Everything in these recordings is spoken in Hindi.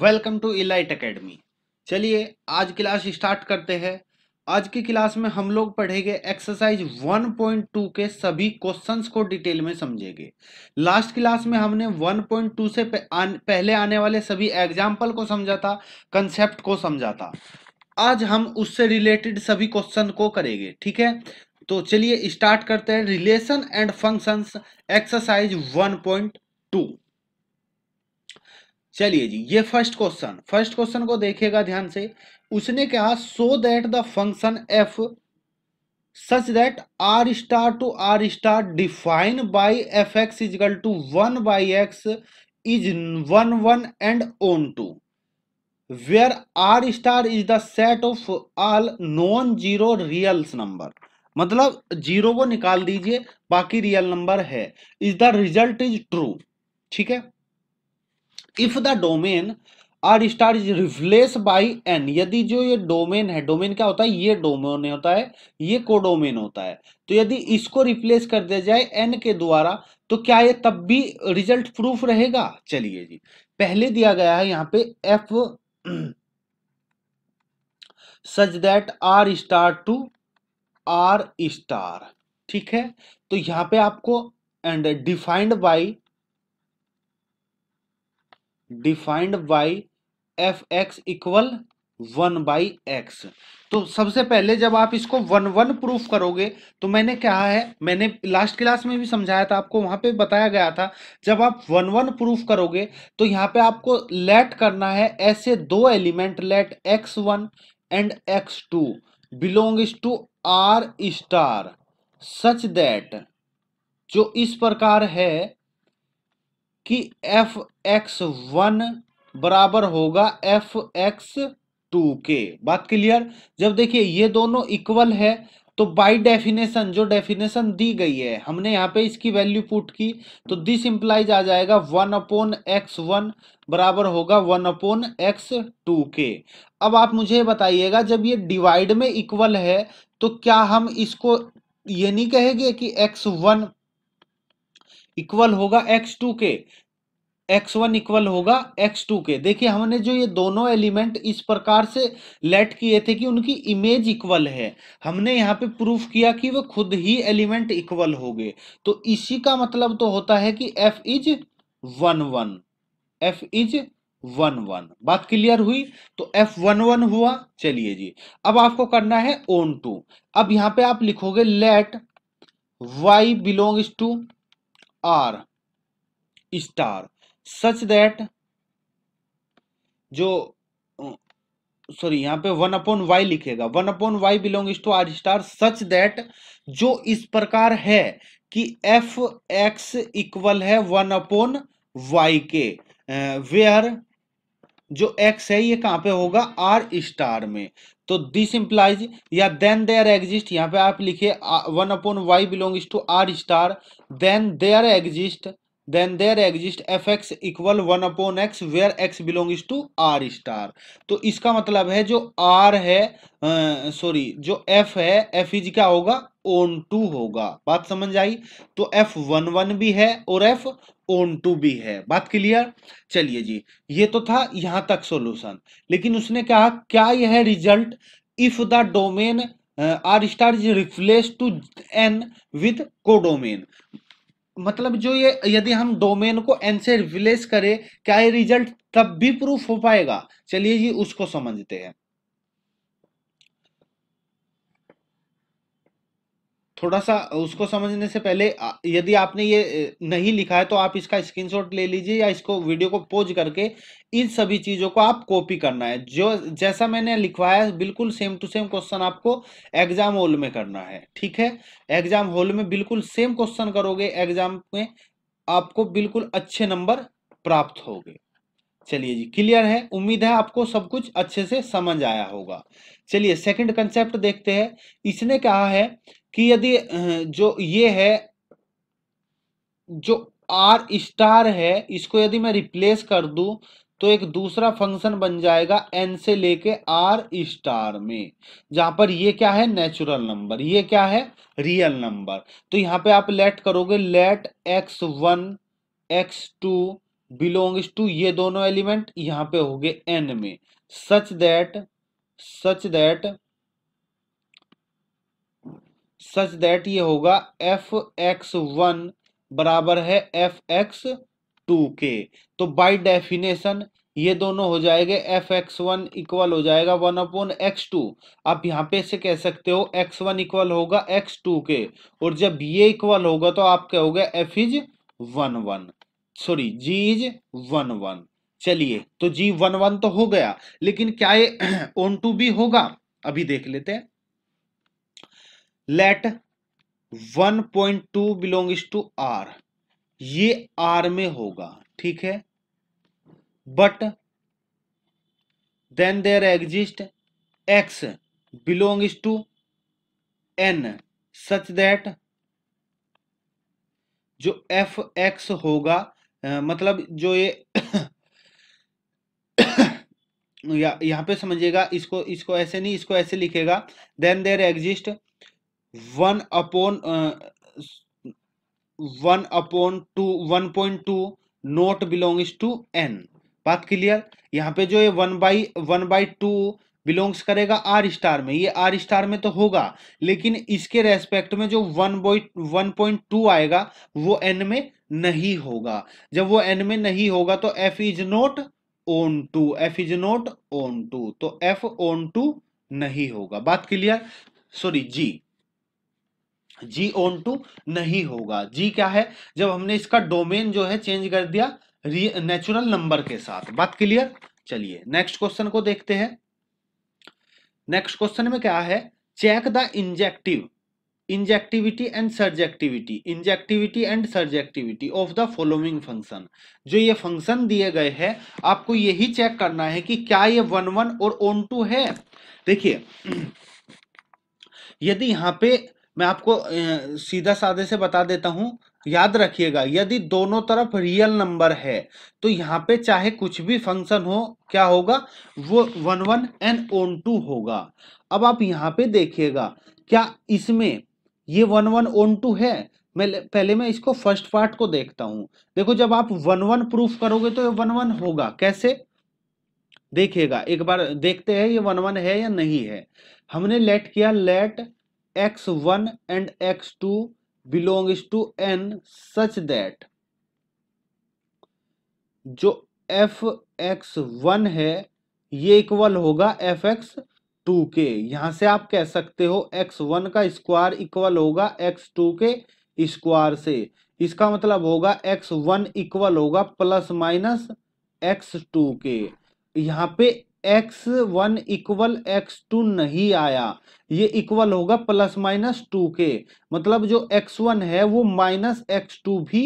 वेलकम टू इलाइट एकेडमी चलिए आज क्लास स्टार्ट करते हैं आज की क्लास में हम लोग पढ़ेंगे एक्सरसाइज 1.2 के सभी क्वेश्चंस को डिटेल में समझेंगे लास्ट क्लास में हमने 1.2 से पहले आने वाले सभी एग्जाम्पल को समझा था कंसेप्ट को समझा था आज हम उससे रिलेटेड सभी क्वेश्चन को करेंगे ठीक है तो चलिए स्टार्ट करते हैं रिलेशन एंड फंक्शंस एक्सरसाइज 1.2 चलिए जी ये फर्स्ट क्वेश्चन फर्स्ट क्वेश्चन को देखेगा ध्यान से उसने कहा so that the function F such that R star to R star define by f x is equal to one by x is one one and onto where R star is the set of all non zero reals number मतलब जीरो को निकाल दीजिए बाकी रियल नंबर है is the result is true ठीक है if the domain R star is replace by N यदि जो ये डोमेन है डोमेन क्या होता है ये डोमेन होता है ये कोडोमेन होता है तो यदि इसको रिप्लेस कर दिया जाए एन के द्वारा तो क्या ये तब भी रिजल्ट प्रूफ रहेगा चलिए जी पहले दिया गया है यहाँ पे f such that R star to R star ठीक है तो यहाँ पे आपको and defined by defined by f x equal one by x तो सबसे पहले जब आप इसको वन वन प्रूफ करोगे तो मैंने कहा है मैंने लास्ट क्लास में भी समझाया था आपको वहां पे बताया गया था जब आप वन वन प्रूफ करोगे तो यहाँ पे आपको लेट करना है ऐसे दो element let x one and x two belong to R star such that जो इस प्रकार है कि एफ एक्स वन बराबर होगा एफ एक्स टू के बात क्लियर जब देखिए ये दोनों इक्वल है तो बाय डेफिनेशन जो डेफिनेशन दी गई है हमने यहाँ पे इसकी वैल्यू पुट की तो दिस इंप्लाइज आ जाएगा वन अपोन एक्स वन बराबर होगा वन अपोन एक्स टू के अब आप मुझे बताइएगा जब ये डिवाइड में इक्वल है तो क्या हम इसको ये नहीं कहेंगे कि एक्स वन इक्वल होगा एक्स टू के एक्स वन इक्वल होगा एक्स टू के देखिए हमने जो ये दोनों एलिमेंट इस प्रकार से लेट किए थे कि उनकी इमेज इक्वल है हमने यहाँ पे प्रूफ किया कि वो खुद ही एलिमेंट इक्वल हो गए तो इसी का मतलब तो होता है कि F is one one f is one one बात क्लियर हुई तो एफ वन वन हुआ चलिए जी अब आपको करना है ओन टू अब यहाँ पे आप लिखोगे let y belongs to R star such that जो सॉरी यहां पे वन अपॉन वाई लिखेगा one upon y belong to R star such that जो इस प्रकार है कि एफ एक्स इक्वल है वन अपॉन वाई के वेयर जो एक्स है ये कहां पे होगा आर स्टार में तो दिस इंप्लाइज या देन देयर एग्जिस्ट यहाँ पे आप लिखे one upon y belongs to R star then there exist then there exist f x equal one upon x where x belongs to R star तो इसका मतलब है जो आर है सॉरी जो एफ है एफ इज क्या होगा ओन टू होगा बात समझ आई तो एफ वन वन भी है और एफ ओन टू बी है बात क्लियर चलिए जी ये तो था यहां तक सॉल्यूशन लेकिन उसने कहा क्या यह result if the domain R star is replace to N with codomain मतलब जो ये यदि हम डोमेन को एन से रिप्लेस करें क्या ये रिजल्ट तब भी प्रूफ हो पाएगा चलिए जी उसको समझते हैं थोड़ा सा उसको समझने से पहले यदि आपने ये नहीं लिखा है तो आप इसका स्क्रीनशॉट ले लीजिए या इसको वीडियो को पोज करके इन सभी चीज़ों को आप कॉपी करना है जो जैसा मैंने लिखवाया है बिल्कुल सेम टू सेम क्वेश्चन आपको एग्जाम हॉल में करना है ठीक है एग्जाम हॉल में बिल्कुल सेम क्वेश्चन करोगे एग्जाम में आपको बिल्कुल अच्छे नंबर प्राप्त गए चलिए जी क्लियर है उम्मीद है आपको सब कुछ अच्छे से समझ आया होगा चलिए सेकंड कंसेप्ट देखते हैं इसने कहा है कि यदि जो ये है जो आर स्टार है इसको यदि मैं रिप्लेस कर दू तो एक दूसरा फंक्शन बन जाएगा एन से लेके आर स्टार में जहां पर ये क्या है नेचुरल नंबर ये क्या है रियल नंबर तो यहाँ पे आप लेट करोगे let x one x two belongs to ये दोनों एलिमेंट यहां पे हो गए एन में such that such that such that ये होगा एफ एक्स वन बराबर है एफ एक्स टू के तो बाय डेफिनेशन ये दोनों हो जाएंगे एफ एक्स वन इक्वल हो जाएगा वन अपॉन एक्स टू आप यहाँ पे से कह सकते हो एक्स वन इक्वल होगा एक्स टू के और जब ये इक्वल होगा तो आप कहोगे f is one one sorry g is one one चलिए तो जी वन वन तो हो गया लेकिन क्या ये ओन टू भी होगा अभी देख लेते हैं let one point two belongs to R ये आर में होगा ठीक है but then there exist x belongs to N such that जो एफ एक्स होगा मतलब जो ये या यहाँ पे समझिएगा इसको इसको ऐसे नहीं इसको ऐसे लिखेगा then there exist one upon one upon two one point two not belongs to N बात क्लियर यहाँ पे जो ये one by one by two belongs करेगा आर स्टार में ये आर स्टार में तो होगा लेकिन इसके रेस्पेक्ट में जो one by one point two आएगा वो एन में नहीं होगा जब वो एन में नहीं होगा तो F is not onto F is not onto तो एफ ओन टू नहीं होगा बात क्लियर सॉरी जी जी ओन टू नहीं होगा जी क्या है जब हमने इसका डोमेन जो है चेंज कर दिया नेचुरल नंबर के साथ बात क्लियर चलिए नेक्स्ट क्वेश्चन को देखते हैं नेक्स्ट क्वेश्चन में क्या है check the injective injectivity and surjectivity injectivity and surjectivity of the following function जो ये फंक्शन दिए गए हैं आपको यही चेक करना है कि क्या ये वन वन और ओन टू है देखिए यदि यहाँ पे मैं आपको सीधा साधे से बता देता हूँ याद रखिएगा यदि दोनों तरफ रियल नंबर है तो यहाँ पे चाहे कुछ भी फंक्शन हो क्या होगा वो one one and onto होगा अब आप यहाँ पे देखिएगा क्या इसमें ये वन वन ओन टू है मैं पहले मैं इसको फर्स्ट पार्ट को देखता हूं देखो जब आप वन वन प्रूफ करोगे तो ये वन वन होगा कैसे देखिएगा एक बार देखते हैं ये वन वन है या नहीं है हमने लेट किया let x one and x two belongs to N such that जो एफ एक्स वन है ये इक्वल होगा एफ एक्स टू के यहाँ से आप कह सकते हो एक्स वन का स्क्वायर इक्वल होगा एक्स टू के स्क्वायर से इसका मतलब होगा एक्स वन इक्वल होगा प्लस माइनस एक्स टू के यहाँ पे x one equal x two नहीं आया ये इक्वल होगा प्लस माइनस टू के मतलब जो एक्स वन है वो माइनस एक्स टू भी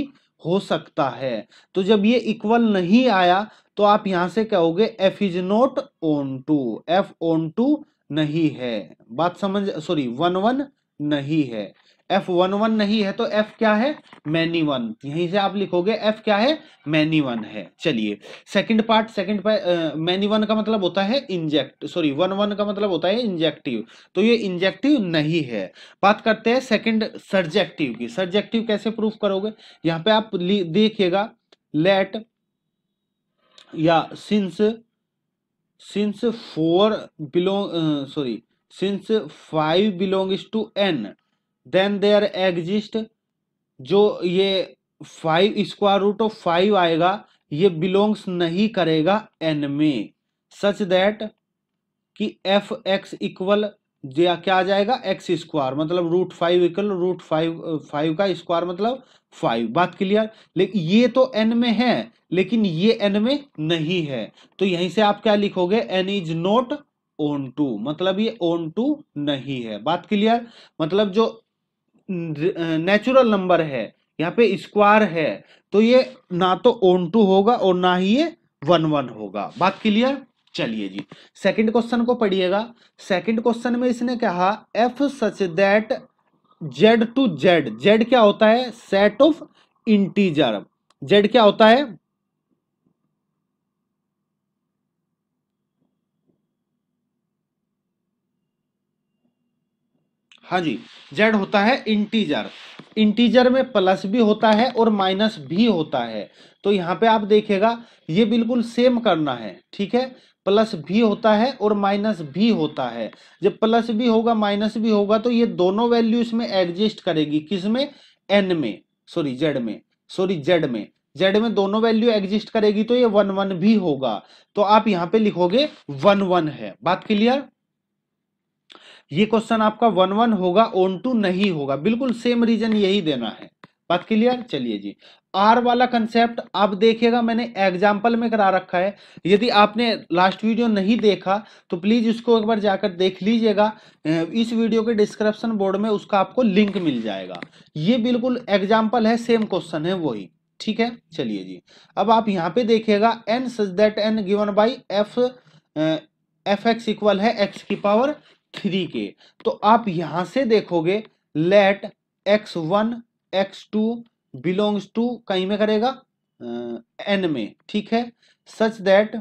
हो सकता है तो जब ये इक्वल नहीं आया तो आप यहां से कहोगे f is not onto f onto नहीं है बात समझ सॉरी वन वन नहीं है एफ वन वन नहीं है तो एफ क्या है मैनी वन यहीं से आप लिखोगे एफ क्या है मैनी वन है चलिए second part second many one का मतलब होता है इंजेक्ट सॉरी वन वन का मतलब होता है इंजेक्टिव तो ये इंजेक्टिव नहीं है बात करते हैं सेकंड सर्जेक्टिव की सर्जेक्टिव कैसे प्रूफ करोगे यहां पे आप देखिएगा लेट या since since four belong sorry since five belongs to N then there exist जो ये five square root of five आएगा ये बिलोंग्स नहीं करेगा एन में सच दैट कि एफ एक्स इक्वल दिया क्या आ जाएगा एक्स स्क्वायर मतलब root five equal root five five का स्क्वायर मतलब फाइव बात क्लियर लेकिन ये तो एन में है लेकिन ये एन में नहीं है तो यहीं से आप क्या लिखोगे N is not onto मतलब ये ओन टू नहीं है बात क्लियर मतलब जो नेचुरल नंबर है यहाँ पे स्क्वायर है तो ये ना तो ओन टू होगा और ना ही ये वन वन होगा बात क्लियर चलिए जी सेकंड क्वेश्चन को पढ़िएगा सेकंड क्वेश्चन में इसने कहा f such that Z to Z Z क्या होता है सेट ऑफ इंटीजर जेड क्या होता है हाँ जी जेड होता है इंटीजर इंटीजर में प्लस भी होता है और माइनस भी होता है तो यहां पे आप देखेगा ये बिल्कुल सेम करना है ठीक है प्लस भी होता है और माइनस भी होता है जब प्लस भी होगा माइनस भी होगा तो ये दोनों वैल्यू इसमें एग्जिस्ट करेगी किस में एन में सॉरी जेड में सॉरी जेड में जेड में दोनों वैल्यू एग्जिस्ट करेगी तो ये वन वन भी होगा तो आप यहां पे लिखोगे वन वन है बात क्लियर ये क्वेश्चन आपका वन वन होगा ओन टू नहीं होगा बिल्कुल सेम रीजन यही देना है बात क्लियर चलिए जी आर वाला कंसेप्ट आप देखिएगा मैंने एग्जाम्पल में करा रखा है यदि आपने लास्ट वीडियो नहीं देखा तो प्लीज इसको एक बार जाकर देख लीजिएगा इस वीडियो के डिस्क्रिप्शन बोर्ड में उसका आपको लिंक मिल जाएगा ये बिल्कुल एग्जाम्पल है सेम क्वेश्चन है वही ठीक है चलिए जी अब आप यहाँ पे देखिएगा N such that N given by f f x equal है एक्स की पावर थ्री के तो आप यहां से देखोगे let x one x two belongs to कहीं में करेगा एन में ठीक है सच दैट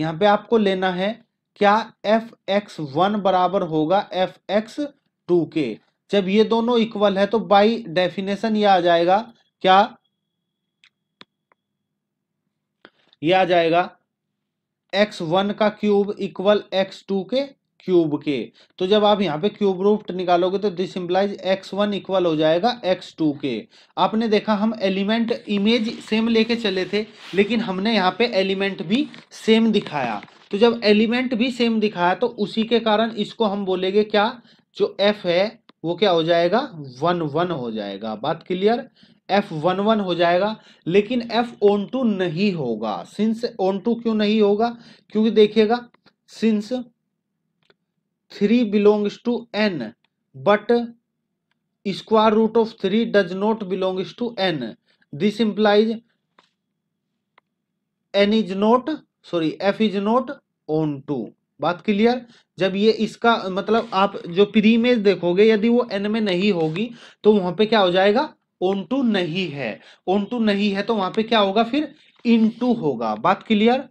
यहां पे आपको लेना है क्या एफ एक्स वन बराबर होगा एफ एक्स टू के जब ये दोनों इक्वल है तो बाय डेफिनेशन ये आ जाएगा क्या ये आ जाएगा एक्स वन का क्यूब इक्वल एक्स टू के क्यूब के तो जब आप यहाँ पे क्यूब रूट निकालोगे तो this implies x one equal हो जाएगा एक्स टू के आपने देखा हम एलिमेंट इमेज सेम लेके चले थे लेकिन हमने यहाँ पे एलिमेंट भी सेम दिखाया तो जब एलिमेंट भी सेम दिखाया तो उसी के कारण इसको हम बोलेंगे क्या जो एफ है वो क्या हो जाएगा वन वन हो जाएगा बात क्लियर एफ वन वन हो जाएगा लेकिन एफ ओन टू नहीं होगा सिंस ओन टू क्यों नहीं होगा क्योंकि देखिएगा since three belongs to N but square root of three does not belongs to N this implies N is not sorry f is not onto बात क्लियर जब ये इसका मतलब आप जो प्री देखोगे यदि वो एन में नहीं होगी तो वहां पे क्या हो जाएगा ओन टू नहीं है ओन टू नहीं है तो वहां पे क्या होगा फिर इन टू होगा बात क्लियर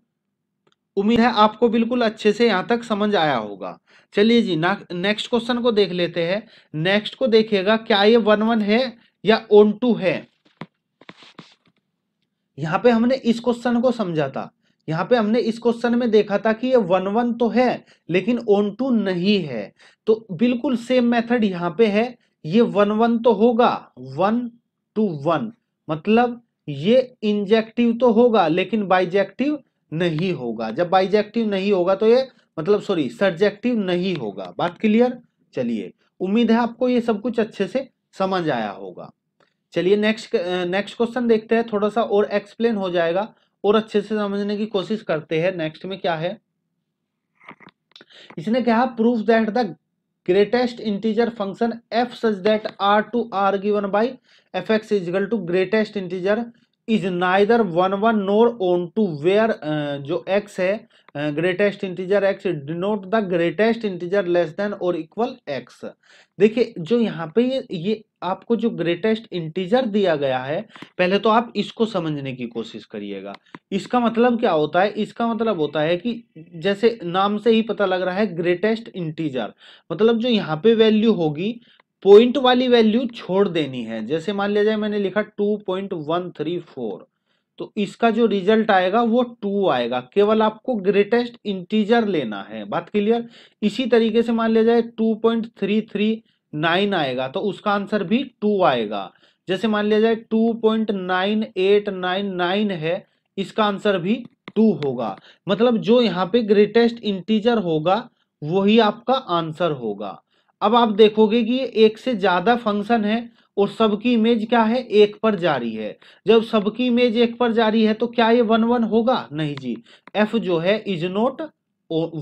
उम्मीद है आपको बिल्कुल अच्छे से यहाँ तक समझ आया होगा चलिए जी नेक्स्ट क्वेश्चन को देख लेते हैं नेक्स्ट को देखिएगा क्या ये वन वन है या ओन टू है यहाँ पे हमने इस क्वेश्चन को समझा था यहाँ पे हमने इस क्वेश्चन में देखा था कि ये वन वन तो है लेकिन ओन टू नहीं है तो बिल्कुल सेम मेथड यहाँ पे है ये वन वन तो होगा वन टू वन मतलब ये इंजेक्टिव तो होगा लेकिन बाइजेक्टिव नहीं होगा जब बाइजेक्टिव नहीं होगा तो ये मतलब सॉरी सर्जेक्टिव नहीं होगा बात क्लियर चलिए उम्मीद है आपको ये सब कुछ अच्छे से समझ आया होगा चलिए नेक्स्ट नेक्स्ट क्वेश्चन देखते हैं थोड़ा सा और एक्सप्लेन हो जाएगा और अच्छे से समझने की कोशिश करते हैं नेक्स्ट में क्या है इसने कहा proof that the greatest integer function F such that are to R given by f x is equal to greatest integer is neither one one nor own onto where जो एक्स है greatest integer x denote the greatest integer less than और इक्वल एक्स देखिए जो यहाँ पे ये ये आपको जो ग्रेटेस्ट इंटीजर दिया गया है पहले तो आप इसको समझने की कोशिश करिएगा इसका मतलब क्या होता है इसका मतलब होता है कि जैसे नाम से ही पता लग रहा है ग्रेटेस्ट इंटीजर मतलब जो यहाँ पे वैल्यू होगी पॉइंट वाली वैल्यू छोड़ देनी है जैसे मान लिया जाए मैंने लिखा two point one three four तो इसका जो रिजल्ट आएगा वो टू आएगा केवल आपको ग्रेटेस्ट इंटीजर लेना है बात क्लियर इसी तरीके से मान लिया जाए two point three three nine आएगा तो उसका आंसर भी टू आएगा जैसे मान लिया जाए two point nine eight nine nine है इसका आंसर भी टू होगा मतलब जो यहाँ पे ग्रेटेस्ट इंटीजर होगा वही आपका आंसर होगा अब आप देखोगे कि एक से ज़्यादा फंक्शन है और सबकी इमेज क्या है एक पर जारी है जब सबकी इमेज एक पर जारी है तो क्या ये वन वन होगा नहीं जी एफ जो है इज नोट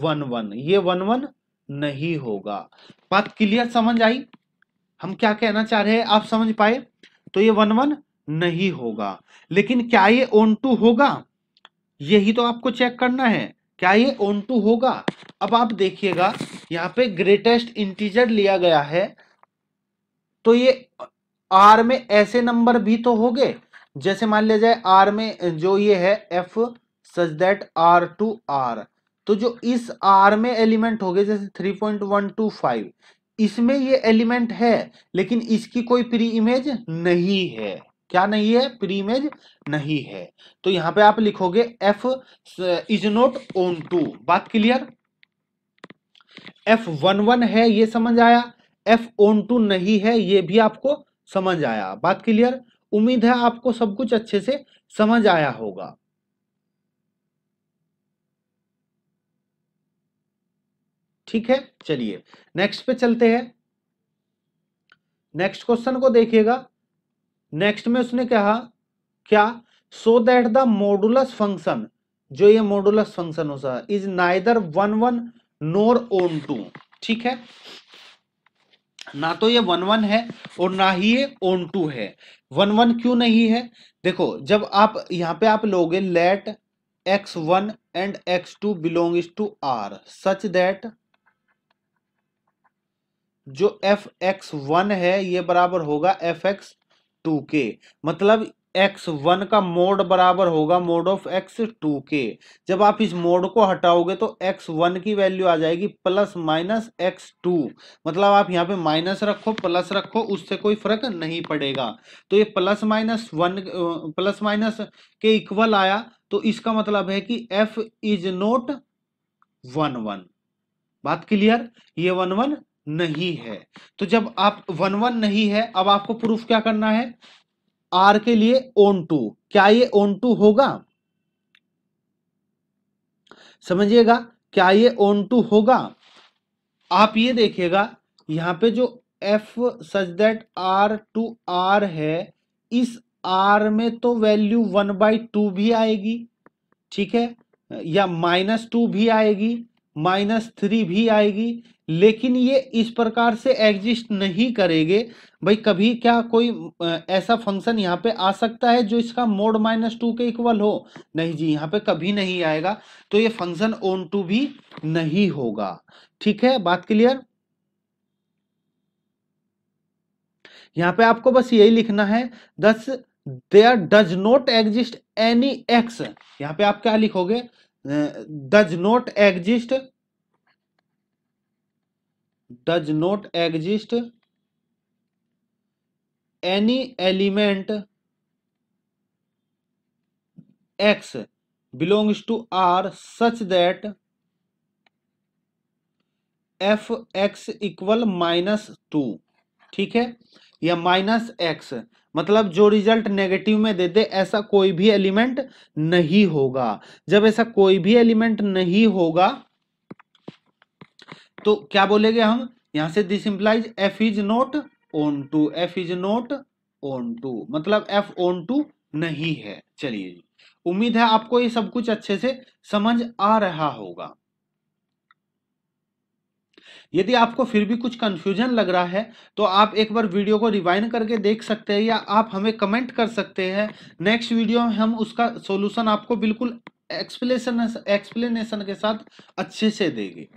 वन वन ये वन वन नहीं होगा बात क्लियर समझ आई हम क्या कहना चाह रहे हैं आप समझ पाए तो ये वन वन नहीं होगा लेकिन क्या ये ओन टू होगा यही तो आपको चेक करना है क्या ये ओन टू होगा अब आप देखिएगा यहाँ पे ग्रेटेस्ट इंटीजर लिया गया है तो ये आर में ऐसे नंबर भी तो हो गए जैसे मान लिया जाए आर में जो ये है F such that are to R तो जो इस आर में एलिमेंट हो गए जैसे three point one two five इसमें ये एलिमेंट है लेकिन इसकी कोई प्री इमेज नहीं है क्या नहीं है प्रीमेज नहीं है तो यहां पे आप लिखोगे F is not onto बात क्लियर एफ वन वन है ये समझ आया एफ ओन टू नहीं है ये भी आपको समझ आया बात क्लियर उम्मीद है आपको सब कुछ अच्छे से समझ आया होगा ठीक है चलिए नेक्स्ट पे चलते हैं नेक्स्ट क्वेश्चन को देखिएगा नेक्स्ट में उसने कहा क्या so that the modulus function जो ये मोडुलस फंक्शन हो सर is neither one one nor own onto ठीक है ना तो ये वन वन है और ना ही ये ओन टू है वन वन क्यों नहीं है देखो जब आप यहां पे आप लोगे let x one and x two belong to R such that जो एफ एक्स वन है ये बराबर होगा एफ एक्स टू के मतलब एक्स वन का मोड बराबर होगा मोड ऑफ एक्स टू के जब आप इस मोड को हटाओगे तो एक्स वन की वैल्यू आ जाएगी प्लस माइनस एक्स टू मतलब आप यहाँ पे माइनस रखो प्लस रखो उससे कोई फर्क नहीं पड़ेगा तो ये plus minus one plus minus के इक्वल आया तो इसका मतलब है कि F is not one one बात क्लियर ये वन वन नहीं है तो जब आप वन वन नहीं है अब आपको प्रूफ क्या करना है आर के लिए ओन टू क्या ये ओन टू होगा समझिएगा क्या ये ओन टू होगा आप ये देखिएगा यहां पे जो F such that are to R है इस आर में तो वैल्यू वन बाई टू भी आएगी ठीक है या माइनस टू भी आएगी माइनस थ्री भी आएगी लेकिन ये इस प्रकार से एग्जिस्ट नहीं करेंगे भाई कभी क्या कोई ऐसा फंक्शन यहाँ पे आ सकता है जो इसका मोड माइनस टू के इक्वल हो नहीं जी यहाँ पे कभी नहीं आएगा तो ये फंक्शन ओन टू भी नहीं होगा ठीक है बात क्लियर यहाँ पे आपको बस यही लिखना है thus there does not exist any X यहाँ पे आप क्या लिखोगे does not exist does not exist any element X belongs to R such that F x equal minus two ठीक है या माइनस एक्स मतलब जो रिजल्ट नेगेटिव में दे दे ऐसा कोई भी एलिमेंट नहीं होगा जब ऐसा कोई भी एलिमेंट नहीं होगा तो क्या बोलेंगे हम यहां से this implies F is not onto F is not onto मतलब एफ ओन टू नहीं है चलिए उम्मीद है आपको ये सब कुछ अच्छे से समझ आ रहा होगा यदि आपको फिर भी कुछ कंफ्यूजन लग रहा है तो आप एक बार वीडियो को रिवाइन करके देख सकते हैं या आप हमें कमेंट कर सकते हैं नेक्स्ट वीडियो में हम उसका सॉल्यूशन आपको बिल्कुल एक्सप्लेनेशन एक्सप्लेनेशन के साथ अच्छे से देंगे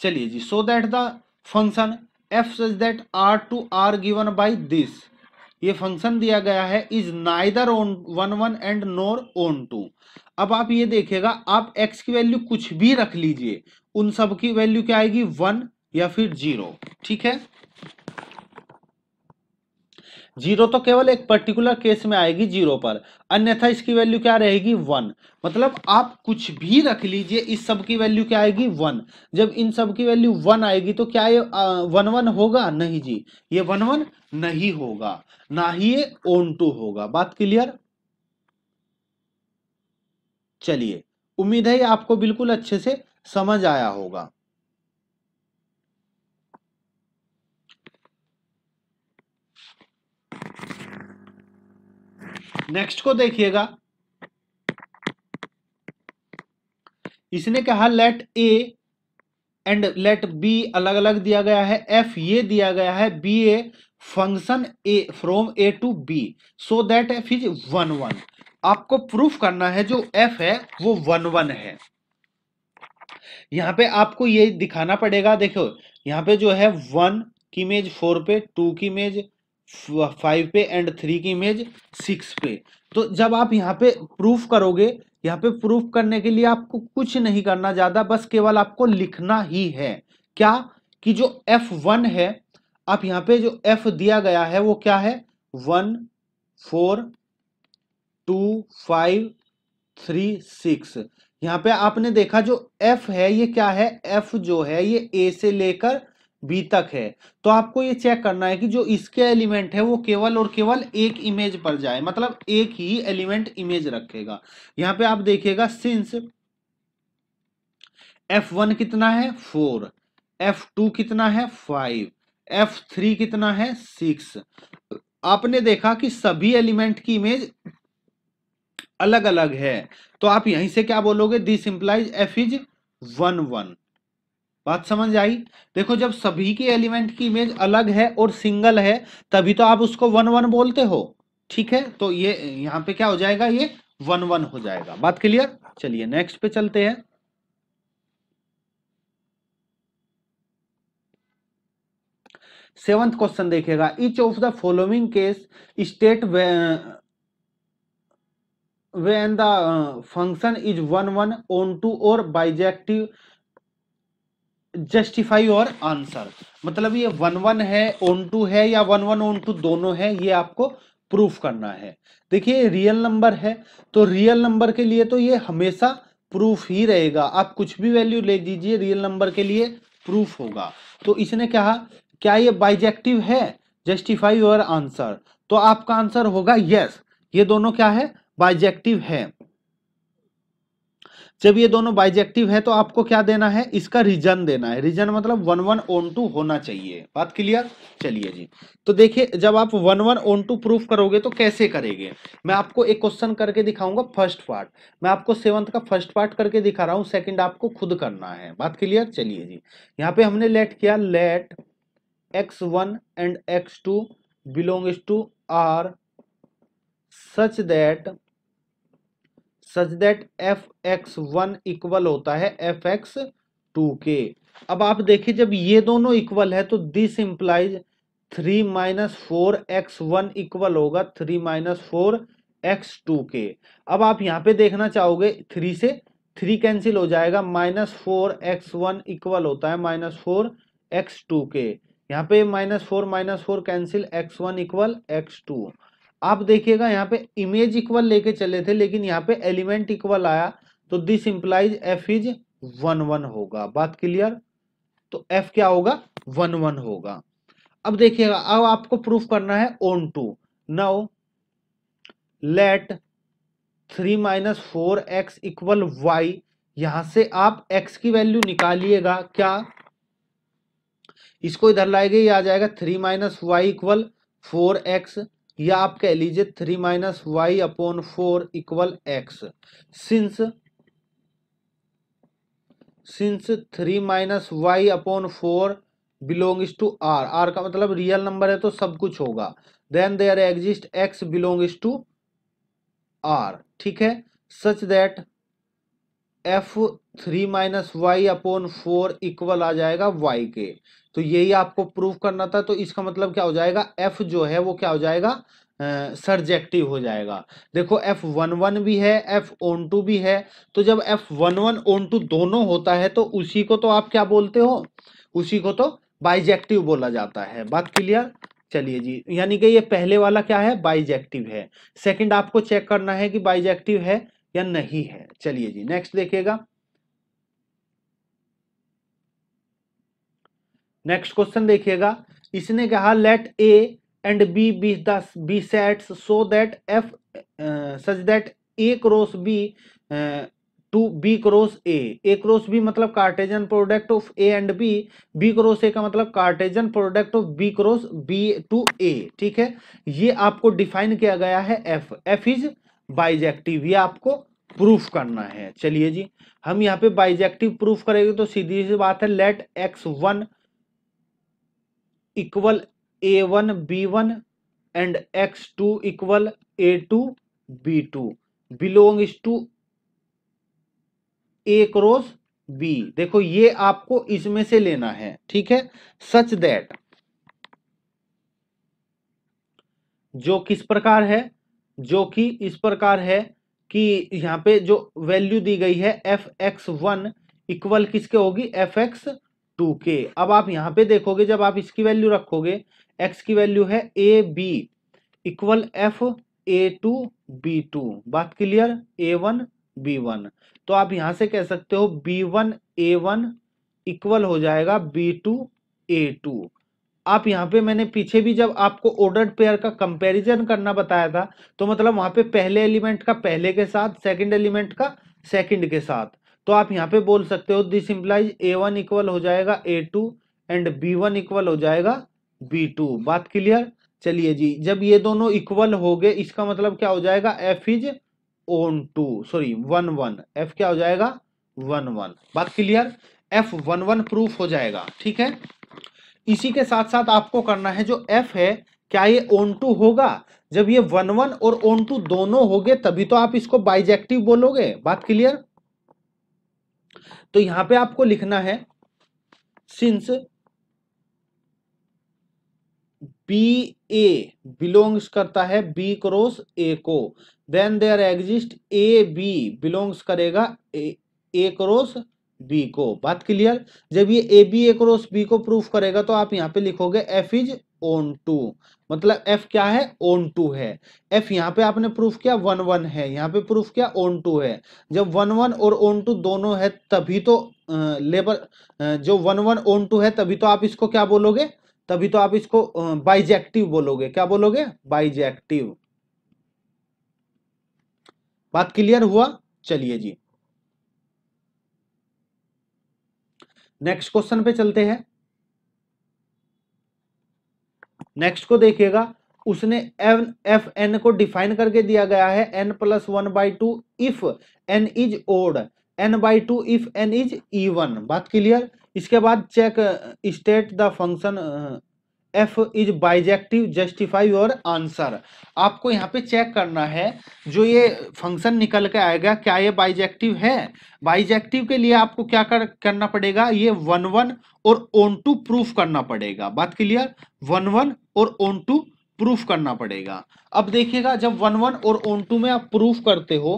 चलिए जी so that the function F such that are to R given by this ये फंक्शन दिया गया है is neither own one one one and own टू अब आप ये देखेगा आप एक्स की वैल्यू कुछ भी रख लीजिए उन सब की वैल्यू क्या आएगी वन या फिर जीरो ठीक है जीरो तो केवल एक पर्टिकुलर केस में आएगी जीरो पर अन्यथा इसकी वैल्यू क्या रहेगी वन मतलब आप कुछ भी रख लीजिए इस सब की वैल्यू क्या आएगी वन जब इन सब की वैल्यू वन आएगी तो क्या ये वन वन होगा नहीं जी ये वन वन नहीं होगा ना ही ये ओन टू होगा बात क्लियर चलिए उम्मीद है आपको बिल्कुल अच्छे से समझ आया होगा नेक्स्ट को देखिएगा इसने कहा let A and let B अलग अलग दिया गया है एफ ये दिया गया है be a function A from A to B so that F is one one आपको प्रूफ करना है जो एफ है वो वन वन है यहाँ पे आपको ये दिखाना पड़ेगा देखो यहाँ पे जो है वन की इमेज फोर पे टू की इमेज फाइव पे एंड थ्री की इमेज सिक्स पे तो जब आप यहाँ पे प्रूफ करोगे यहाँ पे प्रूफ करने के लिए आपको कुछ नहीं करना ज़्यादा बस केवल आपको लिखना ही है क्या कि जो एफ वन है आप यहाँ पे जो एफ दिया गया है वो क्या है one four two five three six यहाँ पे आपने देखा जो एफ है ये क्या है एफ जो है ये ए से लेकर बी तक है तो आपको ये चेक करना है कि जो इसके एलिमेंट है वो केवल और केवल एक इमेज पर जाए मतलब एक ही एलिमेंट इमेज रखेगा यहाँ पे आप देखिएगा सिंस एफ वन कितना है फोर एफ टू कितना है फाइव एफ थ्री कितना है सिक्स आपने देखा कि सभी एलिमेंट की इमेज अलग अलग है तो आप यहीं से क्या बोलोगे this implies F is one one बात समझ आई देखो जब सभी के एलिमेंट की इमेज अलग है और सिंगल है तभी तो आप उसको वन वन बोलते हो ठीक है तो ये यहाँ पे क्या हो जाएगा ये वन वन हो जाएगा बात क्लियर चलिए नेक्स्ट पे चलते हैं सेवंथ क्वेश्चन देखेगा each of the following case state an the function is one one onto और बाइजेक्टिव जस्टिफाई और आंसर मतलब ये वन वन है ओन टू है या वन वन ओन टू दोनों है ये आपको प्रूफ करना है देखिए रियल नंबर है तो रियल नंबर के लिए तो ये हमेशा प्रूफ ही रहेगा आप कुछ भी वैल्यू ले दीजिए रियल नंबर के लिए प्रूफ होगा तो इसने कहा क्या ये बाइजेक्टिव है जस्टिफाई और आंसर तो आपका आंसर होगा यस ये दोनों क्या है बाइजेक्टिव है जब ये दोनों बाइजेक्टिव है तो आपको क्या देना है इसका रीजन देना है रीजन मतलब वन वन ओन टू होना चाहिए बात क्लियर चलिए जी तो देखिए जब आप one one onto proof करोगे तो कैसे करेंगे मैं आपको एक क्वेश्चन करके दिखाऊंगा फर्स्ट पार्ट मैं आपको सेवंथ का फर्स्ट पार्ट करके दिखा रहा हूँ सेकेंड आपको खुद करना है बात क्लियर चलिए जी यहाँ पे हमने लेट किया let x one and x two belongs to R such that such that F x one equal होता है एफ एक्स टू के अब आप देखिए जब ये दोनों इक्वल है तो this implies three minus four X one equal होगा three minus four X two के अब आप यहाँ पे देखना चाहोगे थ्री से थ्री कैंसिल हो जाएगा minus four X one equal होता है माइनस फोर एक्स टू के यहाँ पे minus four minus four cancel X one equal x two आप देखिएगा यहाँ पे इमेज इक्वल लेके चले थे लेकिन यहाँ पे एलिमेंट इक्वल आया तो this implies F is one one होगा बात क्लियर तो एफ क्या होगा वन वन होगा अब देखिएगा अब आपको प्रूफ करना है onto now let three minus four X equal Y यहां से आप x की वैल्यू निकालिएगा क्या इसको इधर लाएगा ये आ जाएगा three minus Y equal four X या आप कह लीजिए three minus Y upon four equal X since since three minus Y upon four belongs to R R का मतलब रियल नंबर है तो सब कुछ होगा then there exist x belongs to are ठीक है such that F three minus Y upon four equal आ जाएगा वाई के तो यही आपको प्रूव करना था तो इसका मतलब क्या हो जाएगा एफ जो है वो क्या हो जाएगा सर्जेक्टिव हो जाएगा देखो एफ वन वन भी है एफ ओन टू भी है तो जब F one one onto दोनों होता है तो उसी को तो आप क्या बोलते हो उसी को तो बाइजेक्टिव बोला जाता है बात क्लियर चलिए जी यानी कि ये पहले वाला क्या है बाइजेक्टिव है सेकंड आपको चेक करना है कि बाइजेक्टिव है या नहीं है चलिए जी नेक्स्ट देखिएगा नेक्स्ट क्वेश्चन देखिएगा इसने कहा let A and B be thus be sets so that F such that A cross B to B cross A A cross B मतलब Cartesian product of A and B B cross A का मतलब Cartesian product of B cross B to A ठीक है ये आपको डिफाइन किया गया है एफ एफ इज बाइजेक्टिव ये आपको प्रूफ करना है चलिए जी हम यहाँ पे बाइजेक्टिव प्रूफ करेंगे तो सीधी सी बात है let x one equal A one B one and x two equal A to B two belongs to A cross B देखो ये आपको इसमें से लेना है ठीक है सच दैट जो किस प्रकार है जो कि इस प्रकार है कि यहां पे जो वैल्यू दी गई है एफ एक्स वन इक्वल किसके होगी एफ एक्स टू के अब आप यहाँ पे देखोगे जब आप इसकी वैल्यू रखोगे एक्स की वैल्यू है A B equal F A to B two बात clear A one B one तो आप यहाँ से कह सकते हो B one A one equal हो जाएगा बी टू ए टू आप यहाँ पे मैंने पीछे भी जब आपको ऑर्डर्ड पेयर का कंपैरिजन करना बताया था तो मतलब वहां पे पहले एलिमेंट का पहले के साथ सेकंड एलिमेंट का सेकंड के साथ तो आप यहाँ पे बोल सकते हो this implies A one equal हो जाएगा A two and B one equal हो जाएगा बी टू बात क्लियर चलिए जी जब ये दोनों इक्वल हो गए इसका मतलब क्या हो जाएगा F is onto sorry one one F क्या हो जाएगा वन वन बात clear F one one proof हो जाएगा ठीक है इसी के साथ साथ आपको करना है जो एफ है क्या ये ओन टू होगा जब ये वन वन और ओन टू दोनों हो गए तभी तो आप इसको बाइजेक्टिव बोलोगे बात क्लियर तो यहां पे आपको लिखना है सिंस बी ए बिलोंग्स करता है बी क्रॉस ए को then there exist A B belongs करेगा ए क्रॉस बी को बात क्लियर जब ये A B A cross B को प्रूफ करेगा तो आप यहाँ पे लिखोगे एफ इज ओन टू मतलब एफ क्या है ओन टू है एफ यहाँ पे आपने प्रूफ किया वन वन है यहाँ पे प्रूफ किया ओन टू है जब वन वन और ओन टू दोनों है तभी तो लेबर जो वन वन ओन टू है तभी तो आप इसको क्या बोलोगे तभी तो आप इसको बाइजेक्टिव बोलोगे क्या बोलोगे बाइजेक्टिव बात क्लियर हुआ चलिए जी नेक्स्ट क्वेश्चन पे चलते हैं नेक्स्ट को देखिएगा उसने एन एफ एन को डिफाइन करके दिया गया है N plus one by two if N is odd N by two if N is even बात क्लियर इसके बाद check state the function F is bijective justify your answer आपको यहाँ पे चेक करना है जो ये फंक्शन निकल के आएगा क्या ये बाइजेक्टिव है बाइजेक्टिव के लिए आपको क्या कर, करना पड़ेगा ये वन वन और ओन टू प्रूफ करना पड़ेगा बात क्लियर वन वन और ओन टू प्रूफ करना पड़ेगा अब देखिएगा जब वन वन और ओन टू में आप प्रूफ करते हो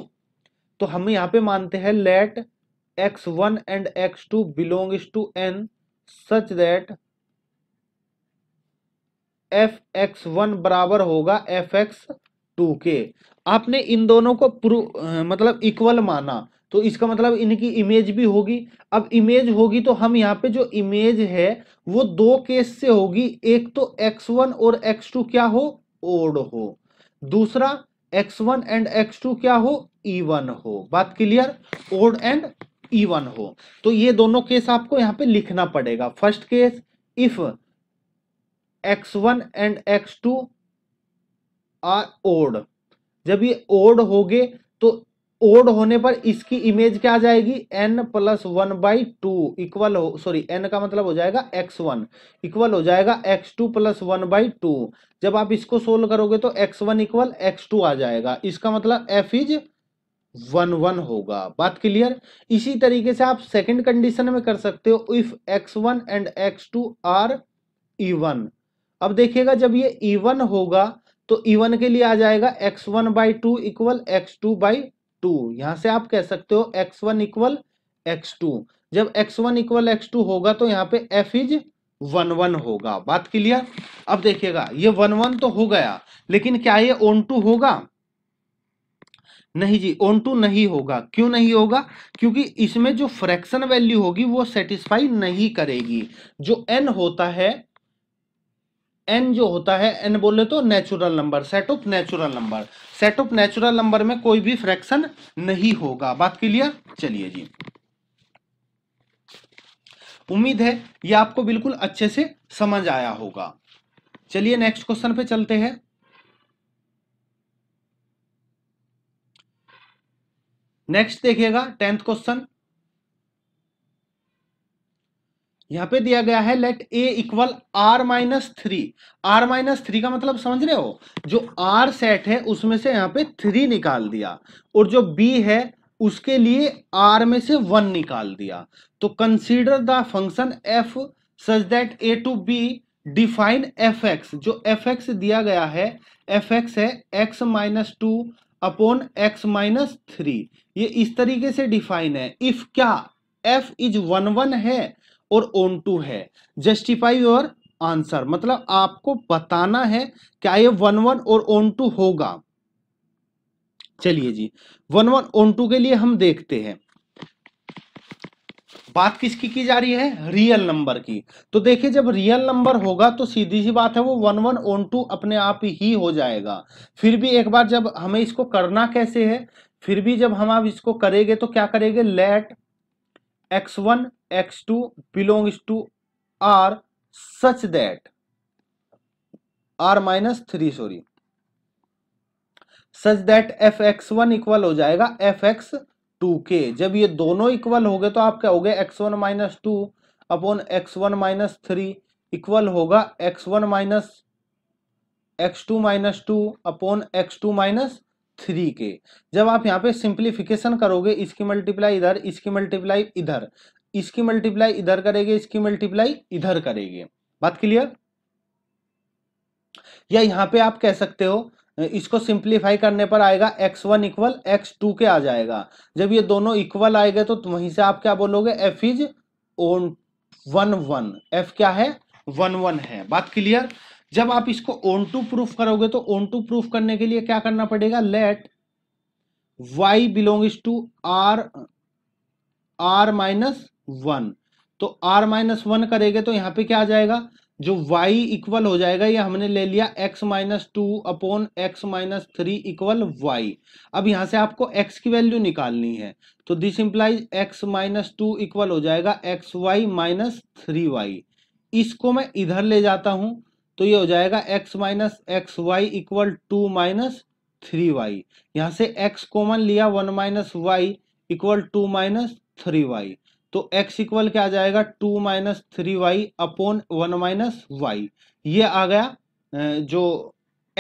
तो हम यहाँ पे मानते हैं let x one and x two belongs to N such that F x one बराबर होगा एफ एक्स टू के आपने इन दोनों को मतलब इक्वल माना तो इसका मतलब इनकी इमेज भी होगी अब इमेज होगी तो हम यहाँ पे जो इमेज है वो दो केस से होगी एक तो एक्स वन और एक्स टू क्या हो ओड हो दूसरा X one and x two क्या हो e1 हो बात क्लियर ओड एंड वन हो तो ये दोनों केस आपको यहाँ पे लिखना पड़ेगा first case if x1 and x2 are odd जब ये ओड हो गए तो ओड होने पर इसकी इमेज क्या आ जाएगी n plus one by two equal हो सॉरी n का मतलब हो जाएगा x1 वन इक्वल हो जाएगा x2 two plus one by two जब आप इसको सोल्व करोगे तो x1 वन इक्वल एक्स आ जाएगा इसका मतलब f इज वन वन होगा बात क्लियर इसी तरीके से आप सेकंड कंडीशन में कर सकते हो if x1 and x2 are even अब देखिएगा जब ये इवन होगा तो इवन के लिए आ जाएगा x one by two equal x two by two यहां से आप कह सकते हो x one equal x two जब X one equal x two होगा तो यहाँ पे एफ इज वन वन होगा बात क्लियर अब देखिएगा ये वन वन तो हो गया लेकिन क्या ये ओन टू होगा नहीं जी ओन टू नहीं होगा क्यों नहीं होगा क्योंकि इसमें जो फ्रैक्शन वैल्यू होगी वो सेटिस्फाई नहीं करेगी जो एन होता है एन जो होता है एन बोले तो natural number set of natural number set of natural number में कोई भी फ्रैक्शन नहीं होगा बात क्लियर चलिए जी उम्मीद है ये आपको बिल्कुल अच्छे से समझ आया होगा चलिए नेक्स्ट क्वेश्चन पे चलते हैं नेक्स्ट देखिएगा टेंथ क्वेश्चन यहाँ पे दिया गया है let A equal R minus three R minus three का मतलब समझ रहे हो जो आर सेट है उसमें से यहाँ पे थ्री निकाल दिया और जो बी है उसके लिए आर में से वन निकाल दिया तो consider the function F such that A to B define F X जो एफ एक्स दिया गया है एफ एक्स है X minus two upon x minus three ये इस तरीके से डिफाइन है इफ क्या एफ इज वन वन है और ओन टू है जस्टिफाई योर आंसर मतलब आपको बताना है क्या ये वन वन और ओन टू होगा चलिए जी वन वन ओन टू के लिए हम देखते हैं बात किसकी की जा रही है रियल नंबर की तो देखिए जब रियल नंबर होगा तो सीधी सी बात है वो वन वन ओन टू अपने आप ही हो जाएगा फिर भी एक बार जब हमें इसको करना कैसे है फिर भी जब हम आप इसको करेंगे तो क्या करेंगे let x one x two to to R such that R minus three sorry such fx1 X one equal हो जाएगा एफ एक्स टू के जब ये दोनों इक्वल हो गए तो आप क्या हो गए X one minus two upon X one minus three equal होगा x one minus x two minus two upon X two minus three के जब आप यहाँ पे सिंप्लीफिकेशन करोगे इसकी मल्टीप्लाई इधर इसकी मल्टीप्लाई इधर इसकी मल्टीप्लाई इधर करेंगे इसकी मल्टीप्लाई इधर करेंगे बात क्लियर या यहां पे आप कह सकते हो इसको सिंप्लीफाई करने पर आएगा x1 वन इक्वल एक्स के आ जाएगा जब ये दोनों इक्वल आएगा तो वहीं से आप क्या बोलोगे f is on one one F क्या है वन वन है बात क्लियर जब आप इसको ओन टू प्रूफ करोगे तो ओन टू प्रूफ करने के लिए क्या करना पड़ेगा let y belongs to r r minus one तो आर माइनस वन करेंगे तो यहाँ पे क्या आ जाएगा जो y इक्वल हो जाएगा ये हमने ले लिया x minus two upon x minus three equal y अब यहां से आपको x की वैल्यू निकालनी है तो this implies x minus two equal हो जाएगा x y minus three y इसको मैं इधर ले जाता हूं तो ये हो जाएगा x minus x y equal two minus three y यहां से x कॉमन लिया one minus Y equal two minus three y तो x इक्वल क्या आ जाएगा two minus three y upon one minus y ये आ गया जो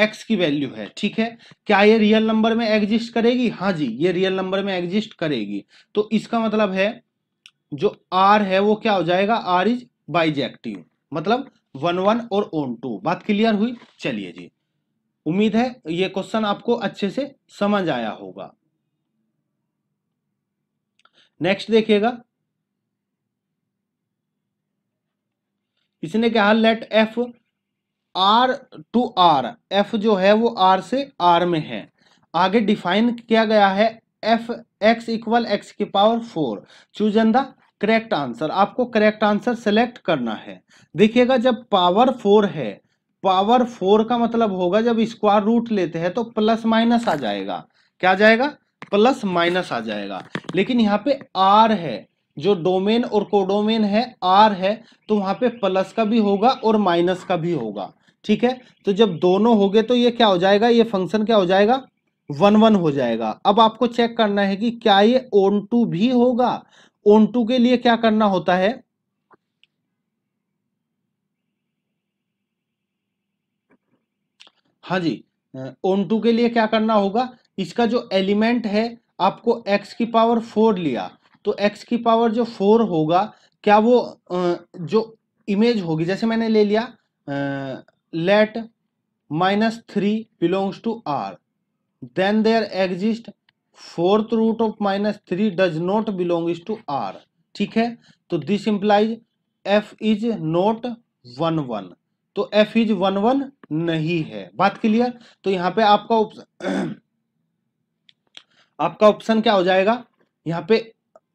x की वैल्यू है ठीक है क्या ये रियल नंबर में एग्जिस्ट करेगी हाँ जी ये रियल नंबर में एग्जिस्ट करेगी तो इसका मतलब है जो r है वो क्या हो जाएगा r इज बाइजेक्टिव मतलब वन वन और ओन टू बात क्लियर हुई चलिए जी उम्मीद है ये क्वेश्चन आपको अच्छे से समझ आया होगा नेक्स्ट देखिएगा इसने कहा let f r to r f जो है वो आर से आर में है आगे डिफाइन किया गया है एफ एक्स इक्वल एक्स की power four choose an the correct answer आपको करेक्ट आंसर सेलेक्ट करना है देखिएगा जब पावर फोर है पावर फोर का मतलब होगा जब स्क्वायर रूट लेते हैं तो प्लस माइनस आ जाएगा क्या जाएगा प्लस माइनस आ जाएगा लेकिन यहाँ पे आर है जो डोमेन और कोडोमेन है आर है तो वहां पे प्लस का भी होगा और माइनस का भी होगा ठीक है तो जब दोनों हो गए तो ये क्या हो जाएगा ये फंक्शन क्या हो जाएगा वन वन हो जाएगा अब आपको चेक करना है कि क्या ये ओन टू भी होगा ओन टू के लिए क्या करना होता है हाँ जी ओन टू के लिए क्या करना होगा इसका जो एलिमेंट है आपको एक्स की पावर फोर लिया तो एक्स की पावर जो फोर होगा क्या वो जो इमेज होगी जैसे मैंने ले लिया let minus three belongs to r then there exist fourth root of minus three does not belongs to are ठीक है तो this implies F is not one one तो एफ इज वन वन नहीं है बात क्लियर तो यहां पे आपका ऑप्शन आपका ऑप्शन क्या हो जाएगा यहां पे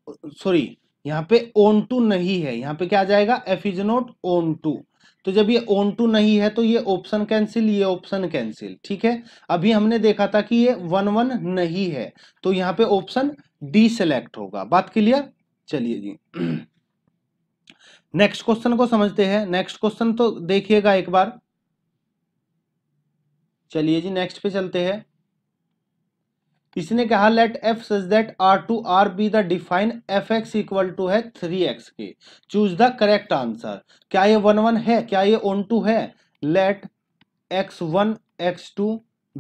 सॉरी यहाँ पे ओन टू नहीं है यहाँ पे क्या आ जाएगा F is not onto तो जब ये ओन टू नहीं है तो ये ऑप्शन कैंसिल ये ऑप्शन कैंसिल ठीक है अभी हमने देखा था कि ये वन वन नहीं है तो यहाँ पे ऑप्शन डी सेलेक्ट होगा बात क्लियर चलिए जी नेक्स्ट क्वेश्चन को समझते हैं नेक्स्ट क्वेश्चन तो देखिएगा एक बार चलिए जी नेक्स्ट पे चलते हैं इसने कहा let f such that are to r be the define F x equal two है थ्री एक्स के चूज द करेक्ट आंसर क्या ये वन वन है क्या ये ओन टू है let x one x two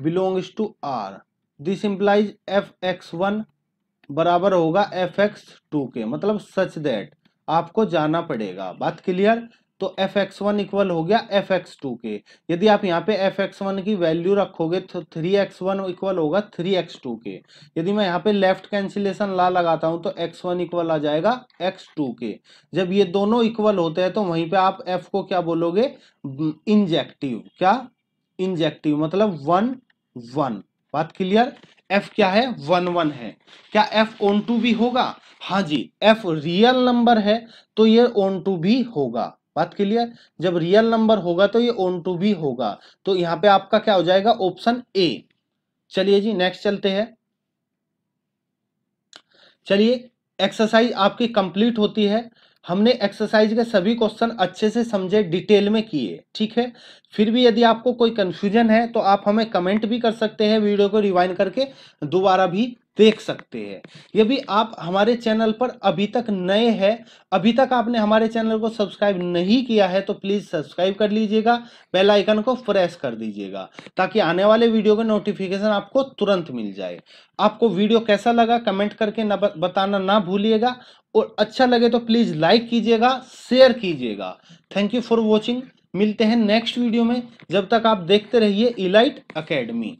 belongs to r this implies f x one बराबर होगा एफ एक्स टू के मतलब सच दैट आपको जाना पड़ेगा बात क्लियर तो एफ एक्स वन इक्वल हो गया एफ एक्स टू के यदि आप यहाँ पे एफ एक्स वन की वैल्यू रखोगे तो थ्री एक्स वन इक्वल होगा थ्री एक्स टू के यदि मैं यहाँ पे लेफ्ट कैंसिलेशन ला लगाता हूँ तो एक्स वन इक्वल आ जाएगा एक्स टू के जब ये दोनों इक्वल होते हैं तो वहीं पे आप एफ को क्या बोलोगे इंजेक्टिव क्या इंजेक्टिव मतलब वन वन बात क्लियर एफ क्या है वन वन है क्या एफ ओन टू भी होगा हाँ जी एफ रियल नंबर है तो ये ओन टू भी होगा बात क्लियर जब रियल नंबर होगा तो ये ओन टू भी होगा तो यहाँ पे आपका क्या हो जाएगा ऑप्शन ए चलिए जी नेक्स्ट चलते हैं चलिए एक्सरसाइज आपकी कंप्लीट होती है हमने एक्सरसाइज के सभी क्वेश्चन अच्छे से समझे डिटेल में किए ठीक है फिर भी यदि आपको कोई कंफ्यूजन है तो आप हमें कमेंट भी कर सकते हैं वीडियो को रिवाइंड करके दोबारा भी देख सकते हैं यदि आप हमारे चैनल पर अभी तक नए हैं अभी तक आपने हमारे चैनल को सब्सक्राइब नहीं किया है तो प्लीज़ सब्सक्राइब कर लीजिएगा बेल आइकन को प्रेस कर दीजिएगा ताकि आने वाले वीडियो के नोटिफिकेशन आपको तुरंत मिल जाए आपको वीडियो कैसा लगा कमेंट करके न बताना ना भूलिएगा और अच्छा लगे तो प्लीज़ लाइक कीजिएगा शेयर कीजिएगा थैंक यू फॉर वॉचिंग मिलते हैं नेक्स्ट वीडियो में जब तक आप देखते रहिए इलाइट अकेडमी